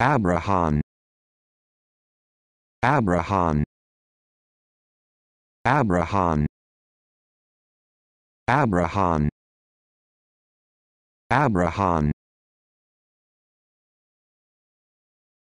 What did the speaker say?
Abraham Abraham Abraham Abraham Abraham